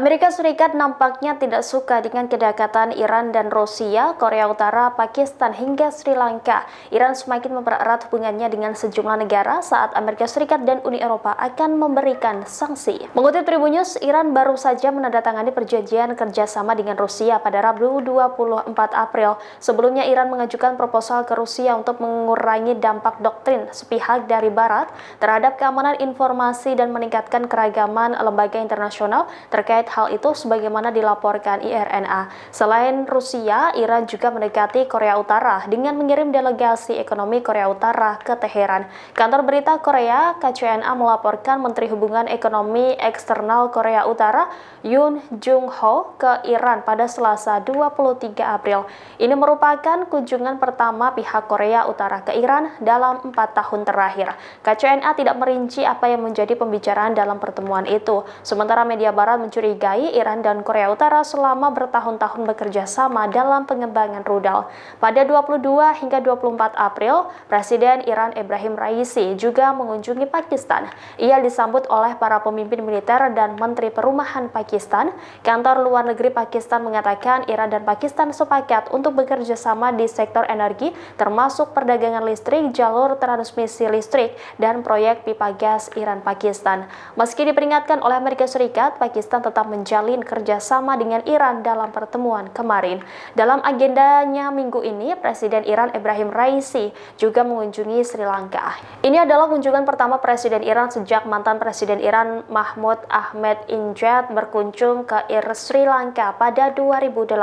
Amerika Serikat nampaknya tidak suka dengan kedekatan Iran dan Rusia, Korea Utara, Pakistan hingga Sri Lanka. Iran semakin mempererat hubungannya dengan sejumlah negara saat Amerika Serikat dan Uni Eropa akan memberikan sanksi. Mengutip Tribun Iran baru saja menandatangani perjanjian kerjasama dengan Rusia pada Rabu 24 April. Sebelumnya Iran mengajukan proposal ke Rusia untuk mengurangi dampak doktrin sepihak dari Barat terhadap keamanan informasi dan meningkatkan keragaman lembaga internasional terkait hal itu sebagaimana dilaporkan IRNA. Selain Rusia, Iran juga mendekati Korea Utara dengan mengirim delegasi ekonomi Korea Utara ke Teheran. Kantor berita Korea KCNA melaporkan Menteri Hubungan Ekonomi Eksternal Korea Utara Yoon Jung Ho ke Iran pada Selasa 23 April. Ini merupakan kunjungan pertama pihak Korea Utara ke Iran dalam empat tahun terakhir. KCNA tidak merinci apa yang menjadi pembicaraan dalam pertemuan itu. Sementara media barat mencurigai mencurigai Iran dan Korea Utara selama bertahun-tahun bekerja sama dalam pengembangan rudal. Pada 22 hingga 24 April, Presiden Iran Ibrahim Raisi juga mengunjungi Pakistan. Ia disambut oleh para pemimpin militer dan Menteri Perumahan Pakistan. Kantor Luar Negeri Pakistan mengatakan Iran dan Pakistan sepakat untuk bekerja sama di sektor energi, termasuk perdagangan listrik, jalur transmisi listrik, dan proyek pipa gas Iran-Pakistan. Meski diperingatkan oleh Amerika Serikat, Pakistan tetap menjalin kerjasama dengan Iran dalam pertemuan kemarin. Dalam agendanya minggu ini, Presiden Iran Ibrahim Raisi juga mengunjungi Sri Lanka. Ini adalah kunjungan pertama Presiden Iran sejak mantan Presiden Iran Mahmud Ahmed Injad berkunjung ke Ir Sri Lanka pada 2008.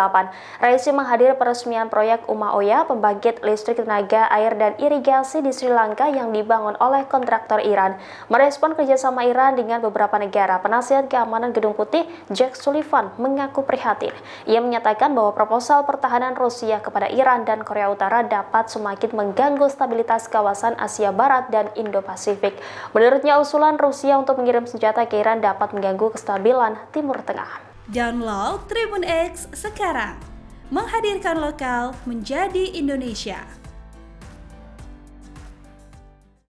Raisi menghadiri peresmian proyek Oya pembangkit listrik tenaga air dan irigasi di Sri Lanka yang dibangun oleh kontraktor Iran. Merespon kerjasama Iran dengan beberapa negara, penasihat keamanan Gedung Putih Jack Sullivan mengaku prihatin. Ia menyatakan bahwa proposal pertahanan Rusia kepada Iran dan Korea Utara dapat semakin mengganggu stabilitas kawasan Asia Barat dan Indo-Pasifik. Menurutnya usulan Rusia untuk mengirim senjata ke Iran dapat mengganggu kestabilan Timur Tengah. Download Tribun X sekarang. Menghadirkan lokal menjadi Indonesia.